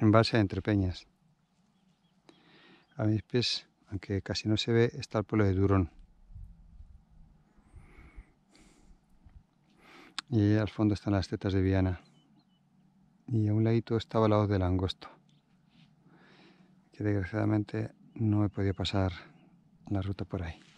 En base a Entrepeñas. A mis pies, aunque casi no se ve, está el pueblo de Durón. Y ahí al fondo están las tetas de Viana. Y a un ladito estaba al lado del angosto, que desgraciadamente no he podido pasar la ruta por ahí.